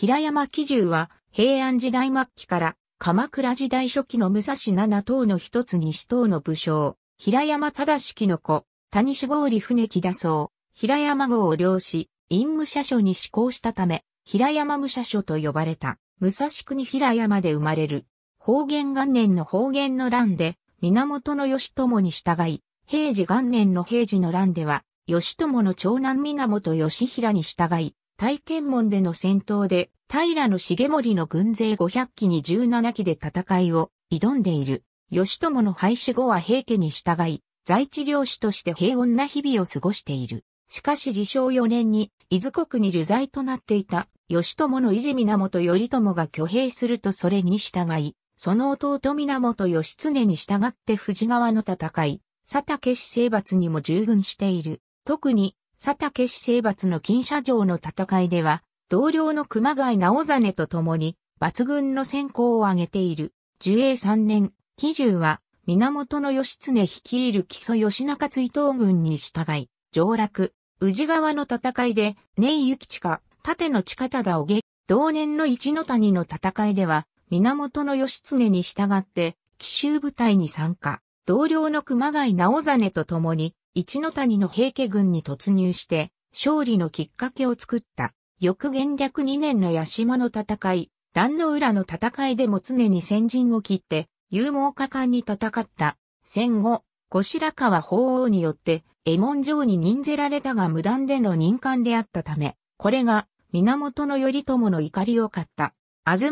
平山喜重は平安時代末期から鎌倉時代初期の武蔵七島の一つ西島の武将、平山正樹の子、谷志郷船木だそう、平山号を領し、陰武者書に志向したため、平山武者書と呼ばれた、武蔵国平山で生まれる。方言元年の方言の乱で、源義朝に従い、平治元年の平治の乱では、義朝の長男源義平に従い、大剣門での戦闘で、平重盛の軍勢500機に17機で戦いを挑んでいる。義朝の廃止後は平家に従い、在地領主として平穏な日々を過ごしている。しかし自称4年に、伊豆国に流罪となっていた、義朝の伊地源頼朝が挙兵するとそれに従い、その弟源義経に従って藤川の戦い、佐竹氏征伐にも従軍している。特に、佐竹氏征伐の金社城の戦いでは、同僚の熊谷直実と共に、抜群の戦功を挙げている。樹永三年、紀重は、源義経率いる木曽義中追討軍に従い、上洛、宇治川の戦いで、根井幸近、盾の近忠を撃、同年の一の谷の戦いでは、源義経に従って、奇襲部隊に参加。同僚の熊谷直実と共に、一の谷の平家軍に突入して、勝利のきっかけを作った、翌元略2年の八島の戦い、壇の浦の戦いでも常に先陣を切って、勇猛果敢に戦った。戦後、後白河法皇によって、江門城に任せられたが無断での任官であったため、これが源頼朝の怒りを買った。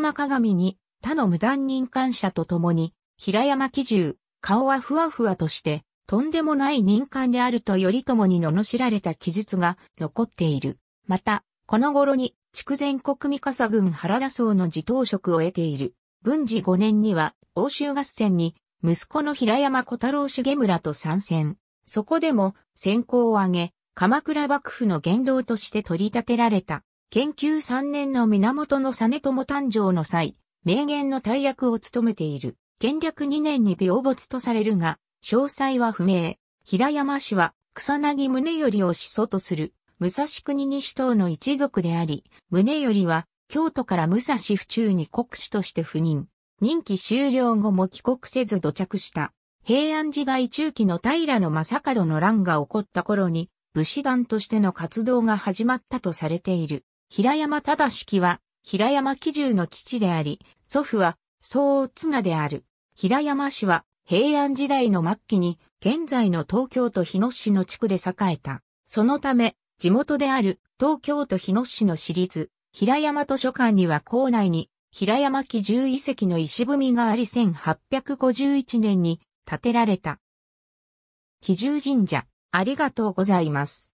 ま鏡に他の無断任官者と共に、平山基重、顔はふわふわとして、とんでもない民間であると頼朝に罵られた記述が残っている。また、この頃に、筑前国三笠軍原田荘の自頭職を得ている。文治5年には、欧州合戦に、息子の平山小太郎重村と参戦。そこでも、先行を挙げ、鎌倉幕府の言動として取り立てられた。研究3年の源実朝誕生の際、名言の大役を務めている。権略2年に病没とされるが、詳細は不明。平山氏は草薙宗頼を始祖とする武蔵国西党の一族であり、宗頼は京都から武蔵府中に国主として赴任。任期終了後も帰国せず土着した。平安時代中期の平の正門の乱が起こった頃に、武士団としての活動が始まったとされている。平山忠式は、平山喜重の父であり、祖父は、宗綱である。平山氏は、平安時代の末期に現在の東京都日野市の地区で栄えた。そのため、地元である東京都日野市の市立平山図書館には校内に平山記十遺跡の石踏みがあり1851年に建てられた。木十神社、ありがとうございます。